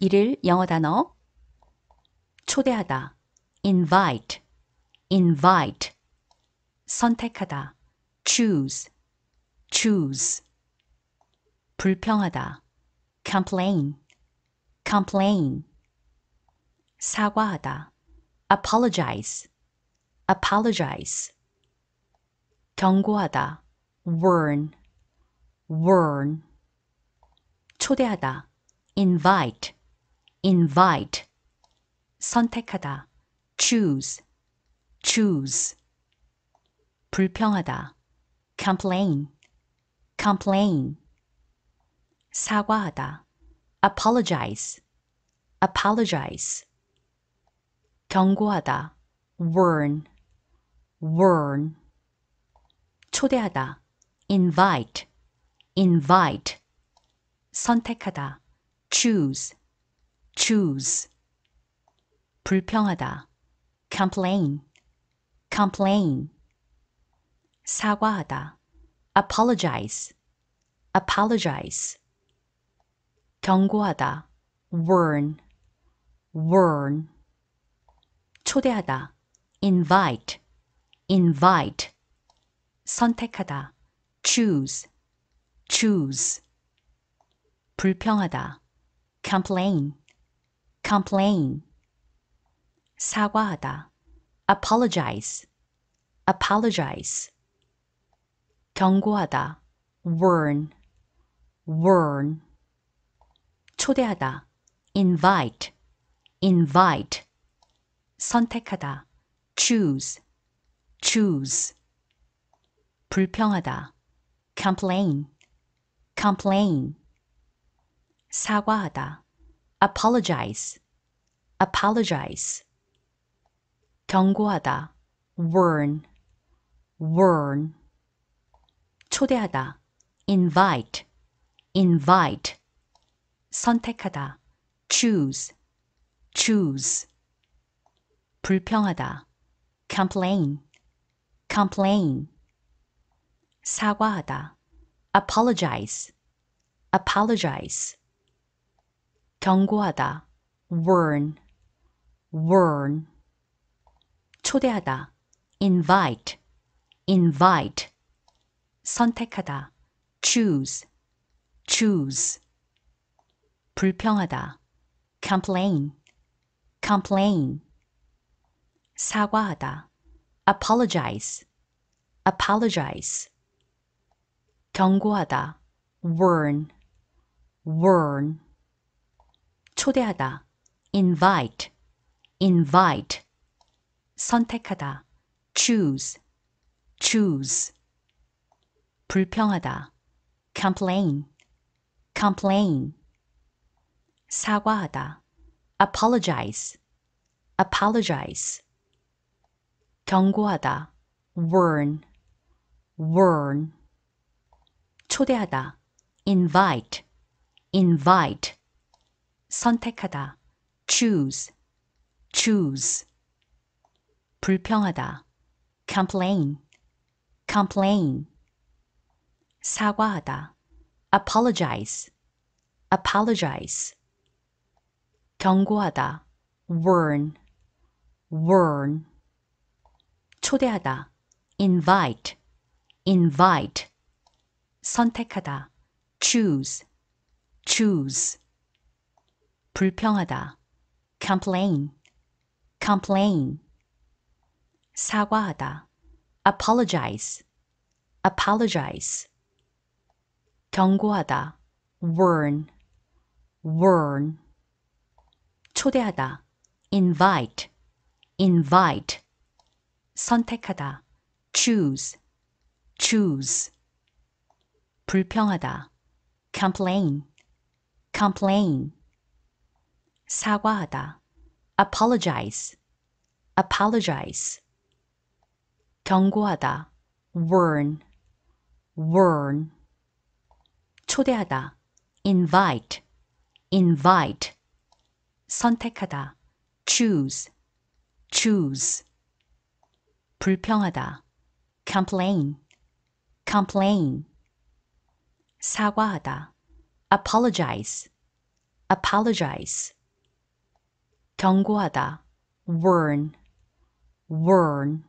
일일 영어 단어 초대하다 invite invite 선택하다 choose choose 불평하다 complain complain 사과하다 apologize apologize 경고하다 warn warn 초대하다 invite invite 선택하다 choose choose 불평하다 complain complain 사과하다 apologize apologize 경고하다 warn warn 초대하다 invite invite 선택하다 choose choose 불평하다 complain complain 사과하다 apologize apologize 경고하다 warn warn 초대하다 invite invite 선택하다 choose choose 불평하다 complain complain, 사과하다, apologize, apologize, 경고하다, warn, warn, 초대하다, invite, invite, 선택하다, choose, choose, 불평하다, complain, complain, 사과하다, apologize, apologize. 경고하다, warn, warn. 초대하다, invite, invite. 선택하다, choose, choose. 불평하다, complain, complain. 사과하다, apologize, apologize. 경고하다 warn warn 초대하다 invite invite 선택하다 choose choose 불평하다 complain complain 사과하다 apologize apologize 경고하다 warn warn 초대하다 invite invite 선택하다 choose choose 불평하다 complain complain 사과하다 apologize apologize 경고하다 warn warn 초대하다 invite invite 선택하다 choose choose 불평하다 complain complain 사과하다 apologize apologize 경고하다 warn warn 초대하다 invite invite 선택하다 choose choose 불평하다 complain, complain 사과하다 apologize, apologize 경고하다 warn, warn 초대하다 invite, invite 선택하다 choose, choose 불평하다 complain, complain 사과하다 apologize apologize 경고하다 warn warn 초대하다 invite invite 선택하다 choose choose 불평하다 complain complain 사과하다 apologize apologize 경고하다 warn warn